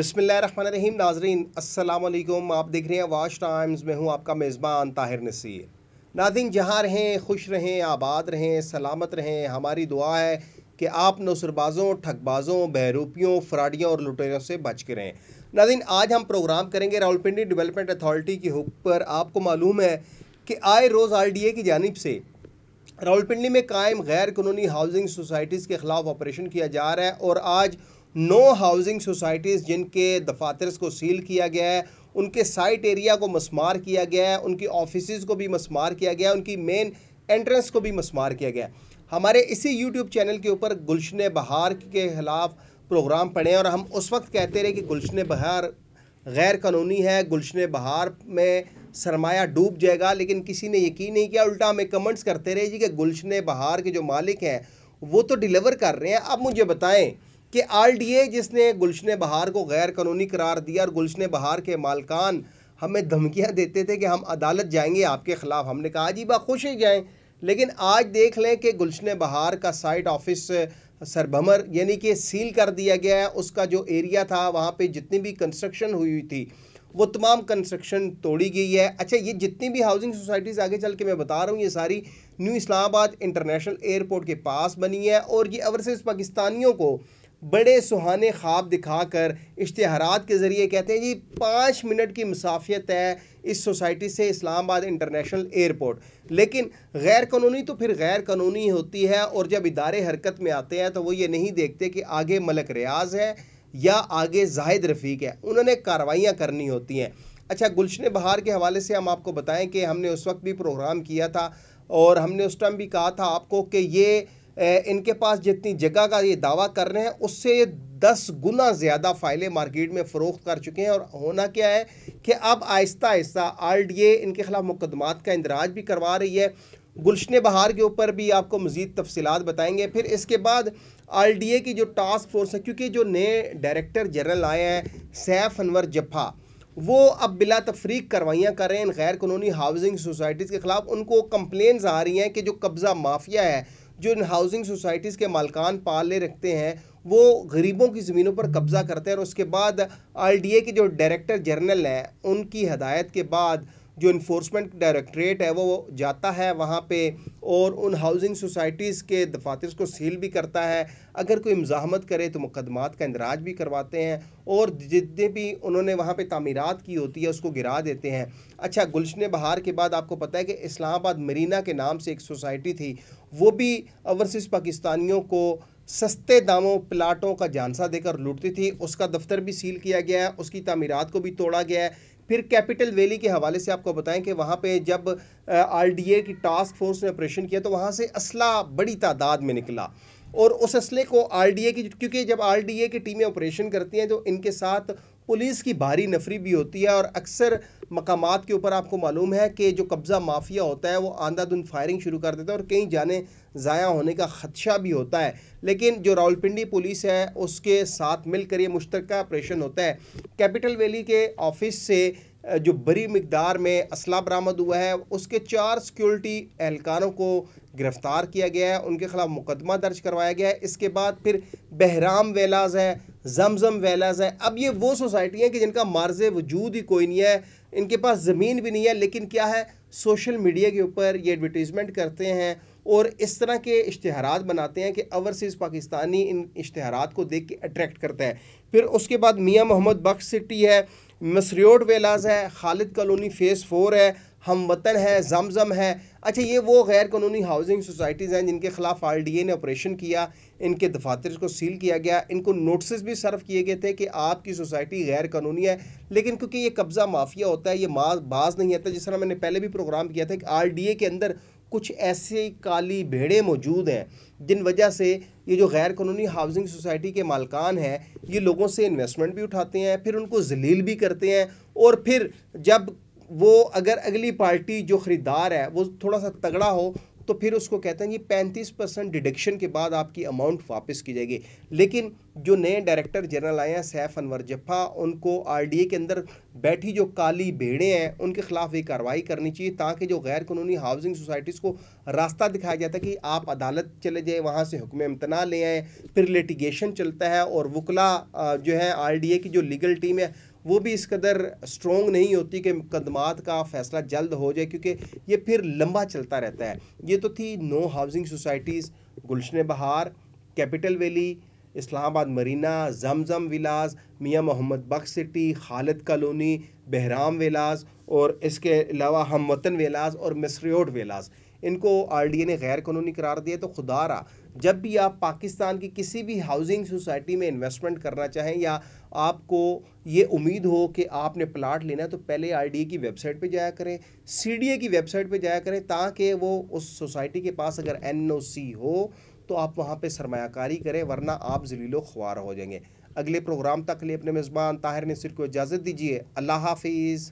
बिसमीम नाजरीन असलकुम आप देख रहे हैं वाश टाइम्स में हूँ आपका मेज़बान ताहिर नसीर नादिन जहाँ रहें खुश रहें आबाद रहें सलामत रहें हमारी दुआ है कि आप नौसरबाज़ों ठगबाज़ों बहरूपियों फ्राडियों और लुटेरों से बच के रहें नादिन आज हम प्रोग्राम करेंगे राहुलपिंडी डिवेलपमेंट अथॉरिटी के हुक् पर आपको मालूम है कि आए रोज़ आर डी ए की जानब से रावलपिंडी में कायम गैर कानूनी हाउसिंग सोसाइटीज़ के ख़िलाफ़ ऑपरेशन किया जा रहा है और आज नो हाउसिंग सोसाइटीज़ जिनके दफातर को सील किया गया है उनके साइट एरिया को मसमार किया गया है उनकी ऑफिस को भी मसमार किया गया है उनकी मेन एंट्रेंस को भी मसमार किया गया है हमारे इसी यूट्यूब चैनल के ऊपर गुलशन बहार के ख़िलाफ़ प्रोग्राम पढ़ें और हम उस वक्त कहते रहे कि गुलशन बहार गैर कानूनी है गुलशन बहार में सरमाया डूब जाएगा लेकिन किसी ने यकीन नहीं किया उल्टा हमें कमेंट्स करते रहे जी कि गुलशन बहार के जो मालिक हैं वो तो डिलीवर कर रहे हैं अब मुझे बताएं कि आरडीए जिसने गुलशन बहार को गैर कानूनी करार दिया और गुलशन बहार के मालकान हमें धमकियां देते थे कि हम अदालत जाएंगे आपके ख़िलाफ़ हमने कहा बा खुश ही जाएं लेकिन आज देख लें कि गुलशन बहार का साइट ऑफिस सरभमर यानी कि सील कर दिया गया है उसका जो एरिया था वहाँ पर जितनी भी कंस्ट्रक्शन हुई हुई थी वो तमाम कंस्ट्रक्शन तोड़ी गई है अच्छा ये जितनी भी हाउसिंग सोसाइटीज़ आगे चल के मैं बता रहा हूँ ये सारी न्यू इस्लामाबाद इंटरनेशनल एयरपोर्ट के पास बनी है और ये अवरसेज पाकिस्तानियों को बड़े सुहाने ख्वाब दिखाकर इश्तहारात के ज़रिए कहते हैं जी पाँच मिनट की मुसाफियत है इस सोसाइटी से इस्लामाबाद इंटरनेशनल एयरपोर्ट लेकिन गैर कानूनी तो फिर गैर कानूनी होती है और जब इदारे हरकत में आते हैं तो वो ये नहीं देखते कि आगे मलक रियाज है या आगे जाहिद रफ़ीक है उन्होंने कार्रवाइयाँ करनी होती हैं अच्छा गुलशन बहार के हवाले से हम आपको बताएं कि हमने उस वक्त भी प्रोग्राम किया था और हमने उस टाइम भी कहा था आपको कि ये इनके पास जितनी जगह का ये दावा कर रहे हैं उससे दस गुना ज़्यादा फाइलें मार्केट में फ़रोख्त कर चुके हैं और होना क्या है कि अब आहिस्ता आहिस्ता आर डी ए इनके ख़िलाफ़ मुकदमात का इंदराज भी करवा रही है गुलशन बहार के ऊपर भी आपको मज़ीद तफसलत बताएँगे फिर इसके बाद आर डी ए की जो टास्क फोर्स है क्योंकि जो नए डायरेक्टर जनरल आए हैं सैफ अनवर जफा वो अब बिला तफरीक कार्रवाइयाँ कर रहे हैं इन गैर कानूनी हाउसिंग सोसाइटीज़ के ख़िलाफ़ उनको कंप्लेंस आ रही हैं कि जो कब्ज़ा माफिया है जो इन हाउसिंग सोसाइटीज़ के मालकान पाले रखते हैं वो गरीबों की ज़मीनों पर कब्ज़ा करते हैं और उसके बाद आर के जो डायरेक्टर जनरल हैं उनकी हदायत के बाद जो इन्फोर्समेंट डायरेक्ट्रेट है वो जाता है वहाँ पे और उन हाउसिंग सोसाइटीज़ के दफातर को सील भी करता है अगर कोई मजामत करे तो मुकदमात का इंदराज भी करवाते हैं और जितने भी उन्होंने वहाँ पे तमीरत की होती है उसको गिरा देते हैं अच्छा गुलशन बहार के बाद आपको पता है कि इस्लामाबाद मरीना के नाम से एक सोसाइटी थी वो भी ओवरसीज़ पाकिस्तानियों को सस्ते दामों प्लाटों का जानसा देकर लूटती थी उसका दफ्तर भी सील किया गया है उसकी तमीरत को भी तोड़ा गया है फिर कैपिटल वैली के हवाले से आपको बताएं कि वहाँ पे जब आरडीए की टास्क फोर्स ने ऑपरेशन किया तो वहाँ से असला बड़ी तादाद में निकला और उस असले को आरडीए की क्योंकि जब आरडीए की टीमें ऑपरेशन करती हैं तो इनके साथ पुलिस की भारी नफरी भी होती है और अक्सर मकाम के ऊपर आपको मालूम है कि जो कब्ज़ा माफिया होता है वो आंधाधुंध फायरिंग शुरू कर देता है और कई जाने ज़ाया होने का ख़दशा भी होता है लेकिन जो रावलपिंडी पुलिस है उसके साथ मिलकर ये मुश्तरक ऑपरेशन होता है कैपिटल वैली के ऑफिस से जो बड़ी मकदार में असला बरामद हुआ है उसके चार सिक्योरिटी एहलकारों को गिरफ़्तार किया गया है उनके खिलाफ मुकदमा दर्ज करवाया गया है इसके बाद फिर बहराम वेलाज है जमजम वेलाज है अब ये वो सोसाइटी हैं कि जिनका मार्ज वजूद ही कोई नहीं है इनके पास ज़मीन भी नहीं है लेकिन क्या है सोशल मीडिया के ऊपर ये एडवर्टीज़मेंट करते हैं और इस तरह के इश्तहार बनाते हैं कि ओवरसीज़ पाकिस्तानी इन इश्तहार को देख के अट्रैक्ट करता है फिर उसके बाद मियाँ मोहम्मद बख्श सिटी है मसरियोड वेलाज है खालिद कॉलोनी फ़ेज़ फोर है हम वतन है जमजम है अच्छा ये वो गैर कानूनी हाउसिंग सोसाइटीज़ हैं जिनके ख़िलाफ़ आर डी ए ने ऑपरेशन किया इनके दफातर को सील किया गया इनको नोटिस भी सर्व किए गए थे कि आपकी सोसाइटी गैर कानूनी है लेकिन क्योंकि ये कब्ज़ा माफिया होता है ये बाज नहीं आता जिस तरह मैंने पहले भी प्रोग्राम किया था कि आर डी ए के अंदर कुछ ऐसे काली भेड़े मौजूद हैं जिन वजह से ये जो गैर कानूनी हाउसिंग सोसाइटी के मालकान हैं ये लोगों से इन्वेस्टमेंट भी उठाते हैं फिर उनको जलील भी करते हैं और फिर जब वो अगर अगली पार्टी जो ख़रीदार है वो थोड़ा सा तगड़ा हो तो फिर उसको कहते हैं कि पैंतीस परसेंट डिडक्शन के बाद आपकी अमाउंट वापस की जाएगी लेकिन जो नए डायरेक्टर जनरल आए हैं सैफ अनवर जफ़ा उनको आरडीए के अंदर बैठी जो काली भेड़ें हैं उनके ख़िलाफ़ ये कार्रवाई करनी चाहिए ताकि जो गैर कानूनी हाउसिंग सोसाइटीज़ को रास्ता दिखाया जाता है कि आप अदालत चले जाएँ वहाँ से हुक्म इम्तना ले आएँ फिर लिटिगेशन चलता है और वकला जो है आर की जो लीगल टीम है वो भी इस कदर स्ट्रॉन्ग नहीं होती कि मुकदमात का फैसला जल्द हो जाए क्योंकि ये फिर लंबा चलता रहता है ये तो थी no housing societies Gulshan Bahar Capital Valley Islamabad Marina Zamzam Villas Mian Muhammad Bakhsh City Khalid Colony Bahram Villas और इसके अलावा हम वतन विलास और मिसरियोट विलास इनको आर डी ए ने गैर कानूनी करार दिया तो खुदा रहा जब भी आप पाकिस्तान की किसी भी हाउसिंग सोसाइटी में इन्वेस्टमेंट करना चाहें या आपको ये उम्मीद हो कि आपने प्लाट लेना है तो पहले आईडीए e की वेबसाइट पे जाया करें सीडीए की वेबसाइट पे जाया करें ताकि वो उस सोसाइटी के पास अगर एनओसी हो तो आप वहाँ पे सरमाकारी करें वरना आप जलीलो ख्वार हो जाएंगे अगले प्रोग्राम तक लिए अपने मेज़बान ताहिर नसर को इजाज़त दीजिए अल्लाह हाफिज़